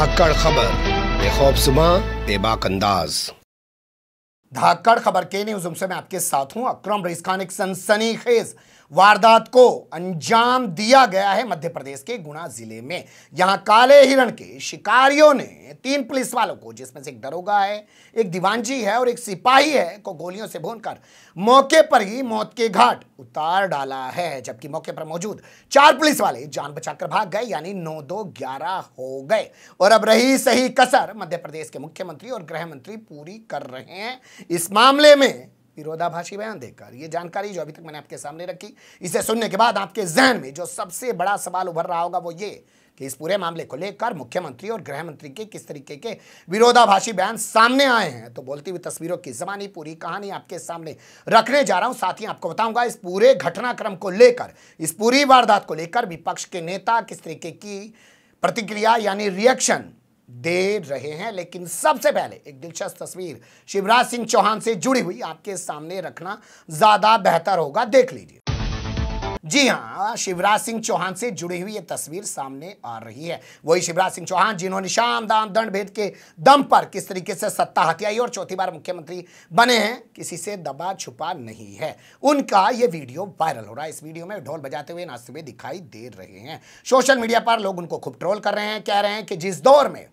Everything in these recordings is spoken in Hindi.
धाकड़ खबर बेखौफ सुबह बेबाक अंदाज धाकड़ खबर के न्यूज से मैं आपके साथ हूं अक्रम रईस खान एक सनसनी खेज वारदात को अंजाम दिया गया है मध्य प्रदेश के गुना जिले में यहां काले हिरण के शिकारियों ने तीन पुलिस वालों को जिसमें से एक दरोगा है एक दीवानजी है और एक सिपाही है को गोलियों से भूनकर मौके पर ही मौत के घाट उतार डाला है जबकि मौके पर मौजूद चार पुलिस वाले जान बचाकर भाग गए यानी नौ दो ग्यारह हो गए और अब रही सही कसर मध्य प्रदेश के मुख्यमंत्री और गृह मंत्री पूरी कर रहे हैं इस मामले में विरोधाभाषी बयान देकर ये जानकारी जो अभी तक मैंने आपके सामने रखी इसे सुनने के बाद आपके जहन में जो सबसे बड़ा सवाल उभर रहा होगा वो ये कि इस पूरे मामले को लेकर मुख्यमंत्री और गृह मंत्री के किस तरीके के विरोधाभाषी बयान सामने आए हैं तो बोलती हुई तस्वीरों की जबानी पूरी कहानी आपके सामने रखने जा रहा हूं साथ ही आपको बताऊंगा इस पूरे घटनाक्रम को लेकर इस पूरी वारदात को लेकर विपक्ष के नेता किस तरीके की प्रतिक्रिया यानी रिएक्शन दे रहे हैं लेकिन सबसे पहले एक दिलचस्प तस्वीर शिवराज सिंह चौहान से जुड़ी हुई आपके सामने रखना ज्यादा बेहतर होगा देख लीजिए जी हाँ शिवराज सिंह चौहान से जुड़ी हुई ये तस्वीर सामने आ रही है वही शिवराज सिंह चौहान जिन्होंने शाम दाम दंड भेद के दम पर किस तरीके से सत्ता हथियाई और चौथी बार मुख्यमंत्री बने हैं किसी से दबा छुपा नहीं है उनका ये वीडियो वायरल हो रहा है इस वीडियो में ढोल बजाते हुए नाचते हुए दिखाई दे रहे हैं सोशल मीडिया पर लोग उनको खूब ट्रोल कर रहे हैं कह रहे हैं कि जिस दौर में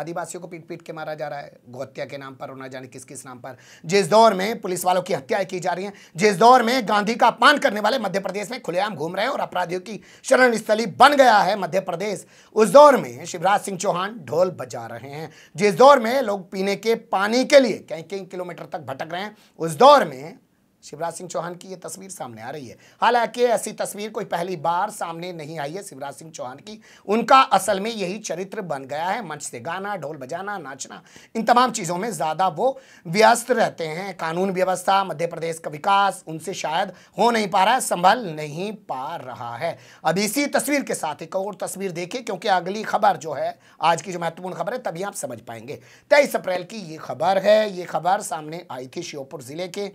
आदिवासियों को पीट पीट के मारा जा रहा है गौत्या के नाम पर और ना जाने किस किस नाम पर जिस दौर में पुलिस वालों की हत्याएं की जा रही हैं जिस दौर में गांधी का अपमान करने वाले मध्य प्रदेश में खुलेआम घूम रहे हैं और अपराधियों की शरण स्थली बन गया है मध्य प्रदेश उस दौर में शिवराज सिंह चौहान ढोल बजा रहे हैं जिस दौर में लोग पीने के पानी के लिए कई कई किलोमीटर तक भटक रहे हैं उस दौर में शिवराज सिंह चौहान की ये तस्वीर सामने आ रही है हालांकि ऐसी तस्वीर कोई पहली बार सामने नहीं आई है शिवराज सिंह चौहान की उनका असल में यही चरित्र बन गया है मंच से गाना ढोल बजाना नाचना इन तमाम चीज़ों में ज़्यादा वो व्यस्त रहते हैं कानून व्यवस्था मध्य प्रदेश का विकास उनसे शायद हो नहीं पा रहा है संभल नहीं पा रहा है अब इसी तस्वीर के साथ एक और तस्वीर देखिए क्योंकि अगली खबर जो है आज की जो महत्वपूर्ण खबर है तभी आप समझ पाएंगे तेईस अप्रैल की ये खबर है ये खबर सामने आई थी श्योपुर ज़िले के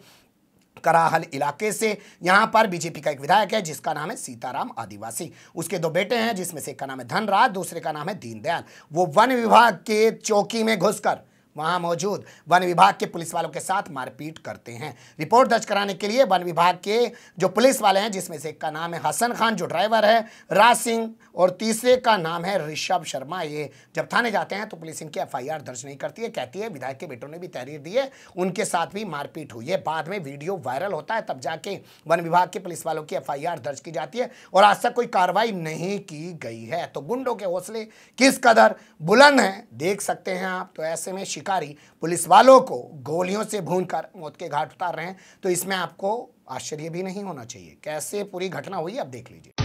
कराहल इलाके से यहाँ पर बीजेपी का एक विधायक है जिसका नाम है सीताराम आदिवासी उसके दो बेटे हैं जिसमें से एक का नाम है धनराज दूसरे का नाम है दीनदयाल वो वन विभाग के चौकी में घुसकर वहां मौजूद वन विभाग के पुलिस वालों के साथ मारपीट करते हैं रिपोर्ट दर्ज कराने के लिए वन विभाग के जो पुलिस वाले हैं जिसमें से एक का नाम है हसन खान जो ड्राइवर है राज सिंह और तीसरे का नाम है ऋषभ शर्मा ये जब थाने जाते हैं तो पुलिस इनकी एफ दर्ज नहीं करती है कहती है विधायक के बेटों ने भी तहरीर दी है उनके साथ भी मारपीट हुई है बाद में वीडियो वायरल होता है तब जाके वन विभाग के पुलिस वालों की एफ दर्ज की जाती है और आज तक कोई कार्रवाई नहीं की गई है तो गुंडों के हौसले किस कदर बुलंद है देख सकते हैं आप तो ऐसे में शिकार अधिकारी पुलिस वालों को गोलियों से भून कर मौत के घाट उतार रहे हैं तो इसमें आपको आश्चर्य भी नहीं होना चाहिए कैसे पूरी घटना हुई आप देख लीजिए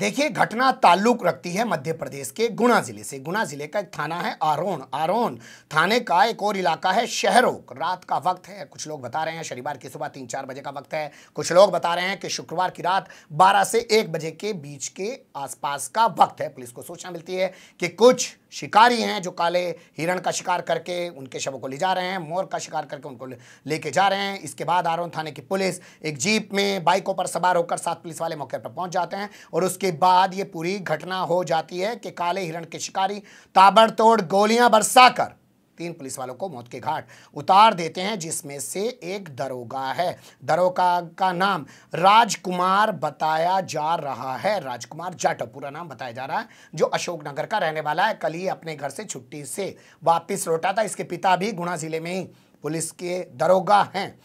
देखिए घटना ताल्लुक रखती है मध्य प्रदेश के गुना जिले से गुना जिले का एक थाना है आरोन आरोन थाने का एक और इलाका है शहरोक रात का वक्त है कुछ लोग बता रहे हैं शनिवार की सुबह तीन चार बजे का वक्त है कुछ लोग बता रहे हैं कि शुक्रवार की रात बारह से एक बजे के बीच के आसपास का वक्त है पुलिस को सूचना मिलती है कि कुछ शिकारी हैं जो काले हिरण का शिकार करके उनके शवों को ले जा रहे हैं मोर का शिकार करके उनको लेके जा रहे हैं इसके बाद आरोन थाने की पुलिस एक जीप में बाइकों पर सवार होकर सात पुलिस वाले मौके पर पहुंच जाते हैं और उसके बाद ये पूरी घटना हो जाती है कि काले हिरण के शिकारी ताबड़तोड़ गोलियां बरसाकर तीन पुलिस वालों को मौत के घाट उतार देते हैं जिसमें से एक दरोगा है दरोगा का नाम राजकुमार बताया जा रहा है राजकुमार जाटव पूरा नाम बताया जा रहा है जो अशोक नगर का रहने वाला है कल ही अपने घर से छुट्टी से वापस लौटा था इसके पिता भी गुना जिले में ही पुलिस के दरोगा हैं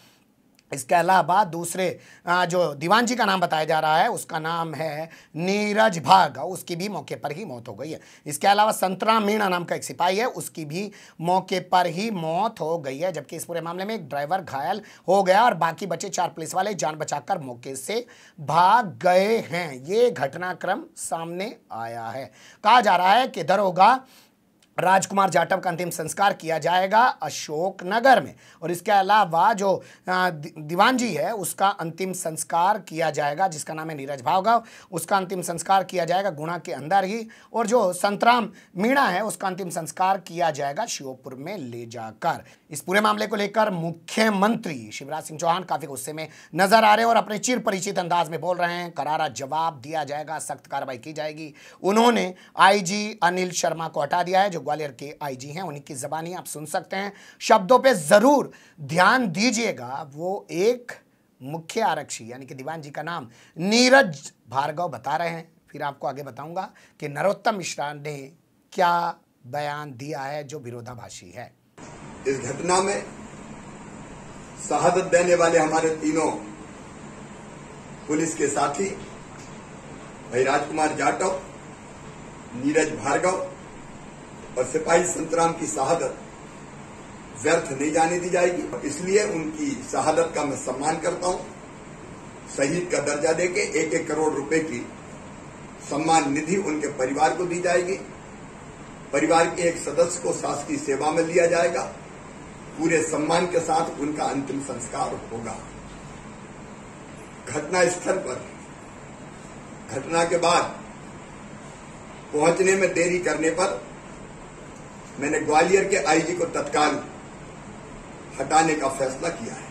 इसके अलावा दूसरे जो दीवान जी का नाम बताया जा रहा है उसका नाम है नीरज भाग उसकी भी मौके पर ही मौत हो गई है इसके अलावा संतरा मीणा नाम का एक सिपाही है उसकी भी मौके पर ही मौत हो गई है जबकि इस पूरे मामले में एक ड्राइवर घायल हो गया और बाकी बचे चार पुलिस वाले जान बचाकर मौके से भाग गए हैं ये घटनाक्रम सामने आया है कहा जा रहा है कि दरोगा राजकुमार जाटव का अंतिम संस्कार किया जाएगा अशोकनगर में और इसके अलावा जो दीवान जी है उसका अंतिम संस्कार किया जाएगा जिसका नाम है नीरज भावगाव उसका अंतिम संस्कार किया जाएगा गुणा के अंदर ही और जो संतराम मीणा है उसका अंतिम संस्कार किया जाएगा श्योपुर में ले जाकर इस पूरे मामले को लेकर मुख्यमंत्री शिवराज सिंह चौहान काफी गुस्से में नजर आ रहे हैं और अपने चिर परिचित अंदाज में बोल रहे हैं करारा जवाब दिया जाएगा सख्त कार्रवाई की जाएगी उन्होंने आई अनिल शर्मा को हटा दिया है जो ग्वालियर के आईजी हैं उन्हीं की ज़बानी आप सुन सकते हैं शब्दों पे ज़रूर ध्यान दीजिएगा वो एक मुख्य आरक्षी यानी कि दीवान जी का नाम नीरज भार्गव बता रहे हैं फिर आपको आगे बताऊंगा कि नरोत्तम मिश्रा ने क्या बयान दिया है जो विरोधाभाषी है इस घटना में शहादत देने वाले हमारे तीनों पुलिस के साथी भाई राजकुमार जाटव नीरज भार्गव और सिपाही संतराम की शहादत व्यर्थ नहीं जाने दी जाएगी इसलिए उनकी शहादत का मैं सम्मान करता हूं शहीद का दर्जा देके एक एक करोड़ रुपए की सम्मान निधि उनके परिवार को दी जाएगी परिवार के एक सदस्य को शासकीय सेवा में लिया जाएगा पूरे सम्मान के साथ उनका अंतिम संस्कार होगा घटना स्थल पर घटना के बाद पहुंचने में देरी करने पर मैंने ग्वालियर के आईजी को तत्काल हटाने का फैसला किया है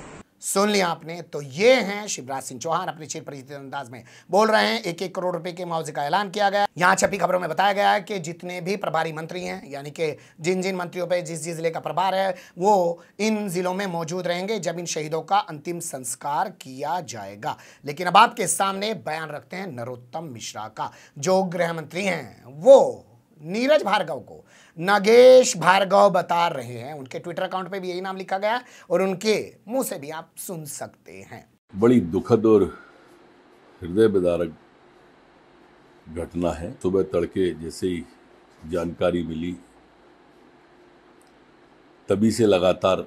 सुन लिया आपने तो ये हैं शिवराज सिंह चौहान अपने शेर परिचित अंदाज में बोल रहे हैं एक एक करोड़ रुपए के मुआवजे का ऐलान किया गया यहाँ छपी खबरों में बताया गया है कि जितने भी प्रभारी मंत्री हैं यानी कि जिन जिन मंत्रियों पे जिस जिस जिले का प्रभार है वो इन जिलों में मौजूद रहेंगे जब इन शहीदों का अंतिम संस्कार किया जाएगा लेकिन अब आपके सामने बयान रखते हैं नरोत्तम मिश्रा का जो गृह मंत्री हैं वो नीरज भार्गव को नागेश भार्गव बता रहे हैं उनके ट्विटर अकाउंट पे भी यही नाम लिखा गया और उनके मुंह से भी आप सुन सकते हैं बड़ी दुखद और हृदय बेदारक घटना है सुबह तड़के जैसे ही जानकारी मिली तभी से लगातार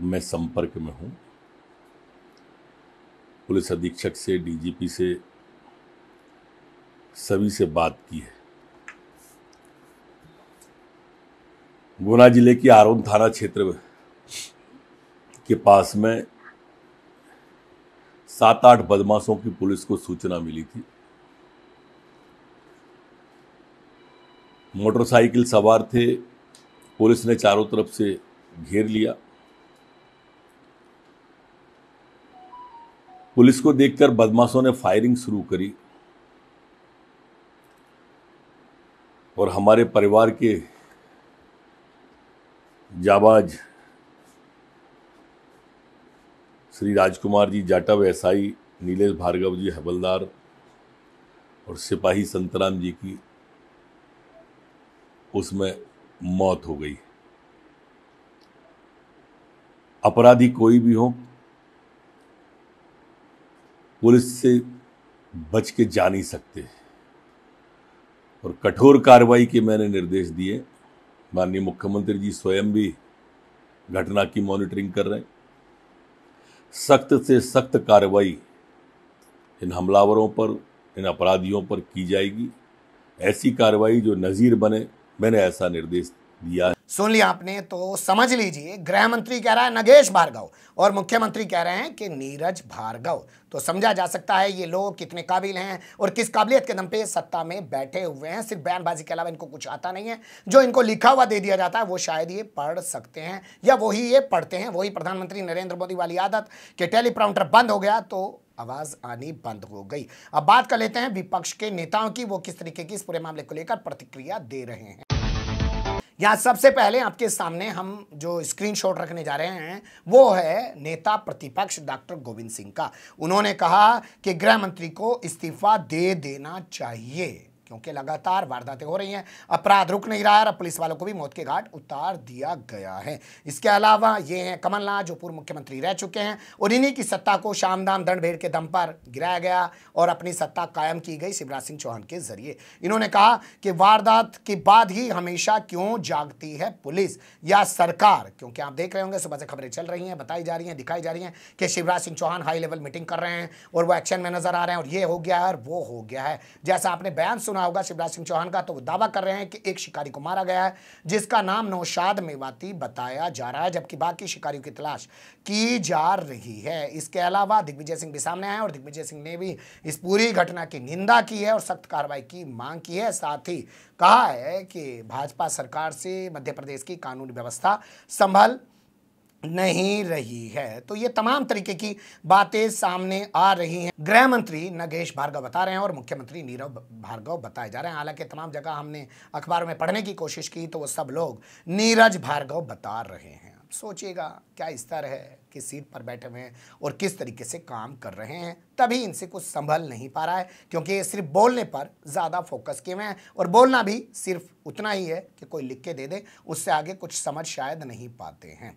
मैं संपर्क में हूँ पुलिस अधीक्षक से डीजीपी से सभी से बात की है गुना जिले की आरोन थाना क्षेत्र के पास में सात आठ बदमाशों की पुलिस को सूचना मिली थी मोटरसाइकिल सवार थे पुलिस ने चारों तरफ से घेर लिया पुलिस को देखकर बदमाशों ने फायरिंग शुरू करी और हमारे परिवार के जाबाज श्री राजकुमार जी जाटा एसआई नीलेश भार्गव जी हवलदार और सिपाही संतराम जी की उसमें मौत हो गई अपराधी कोई भी हो पुलिस से बच के जा नहीं सकते और कठोर कार्रवाई के मैंने निर्देश दिए माननीय मुख्यमंत्री जी स्वयं भी घटना की मॉनिटरिंग कर रहे हैं सख्त से सख्त कार्रवाई इन हमलावरों पर इन अपराधियों पर की जाएगी ऐसी कार्रवाई जो नज़ीर बने मैंने ऐसा निर्देश दिया है सुन लिया आपने तो समझ लीजिए गृह मंत्री कह रहा है नगेश भार्गव और मुख्यमंत्री कह रहे हैं कि नीरज भार्गव तो समझा जा सकता है ये लोग कितने काबिल हैं और किस काबिलियत के दम पे सत्ता में बैठे हुए हैं सिर्फ बयानबाजी के अलावा इनको कुछ आता नहीं है जो इनको लिखा हुआ दे दिया जाता है वो शायद ये पढ़ सकते हैं या वही ये पढ़ते हैं वही प्रधानमंत्री नरेंद्र मोदी वाली आदत कि टेलीप्राउंटर बंद हो गया तो आवाज आनी बंद हो गई अब बात कर लेते हैं विपक्ष के नेताओं की वो किस तरीके की इस पूरे मामले को लेकर प्रतिक्रिया दे रहे हैं यहाँ सबसे पहले आपके सामने हम जो स्क्रीनशॉट रखने जा रहे हैं वो है नेता प्रतिपक्ष डॉक्टर गोविंद सिंह का उन्होंने कहा कि गृह मंत्री को इस्तीफा दे देना चाहिए क्योंकि लगातार वारदातें हो रही हैं अपराध रुक नहीं रहा है और पुलिस वालों को भी मौत के घाट उतार दिया गया है इसके अलावा ये हैं कमलनाथ जो पूर्व मुख्यमंत्री रह चुके हैं और इन्हीं की सत्ता को शामदाम दंड भेड़ के दम पर गिराया गया और अपनी सत्ता कायम की गई शिवराज सिंह चौहान के जरिए इन्होंने कहा कि वारदात के बाद ही हमेशा क्यों जागती है पुलिस या सरकार क्योंकि आप देख रहे होंगे सुबह से खबरें चल रही हैं बताई जा रही हैं दिखाई जा रही हैं कि Shivraj Singh Chouhan high level meeting कर रहे हैं और वो एक्शन में नजर आ रहे हैं और ये हो गया है और वो हो गया है जैसा आपने बयान सुन सुना होगा शिवराज सिंह चौहान का तो वो दावा कर रहे हैं कि एक शिकारी को मारा गया है जिसका नाम नौशाद मेवाती बताया जा रहा है जबकि बाकी शिकारियों की तलाश की जा रही है इसके अलावा दिग्विजय सिंह भी सामने आए और दिग्विजय सिंह ने भी इस पूरी घटना की निंदा की है और सख्त कार्रवाई की मांग की है साथ ही कहा है कि भाजपा सरकार से मध्य प्रदेश की कानून व्यवस्था संभल नहीं रही है तो ये तमाम तरीके की बातें सामने आ रही हैं गृह मंत्री नगेश भार्गव बता रहे हैं और मुख्यमंत्री नीरव भार्गव बताए जा रहे हैं हालांकि तमाम जगह हमने अखबारों में पढ़ने की कोशिश की तो वो सब लोग नीरज भार्गव बता रहे हैं सोचिएगा क्या स्तर है किस सीट पर बैठे हुए हैं और किस तरीके से काम कर रहे हैं तभी इनसे कुछ संभल नहीं पा रहा है क्योंकि ये सिर्फ बोलने पर ज़्यादा फोकस किए हुए हैं और बोलना भी सिर्फ उतना ही है कि कोई लिख के दे दे उससे आगे कुछ समझ शायद नहीं पाते हैं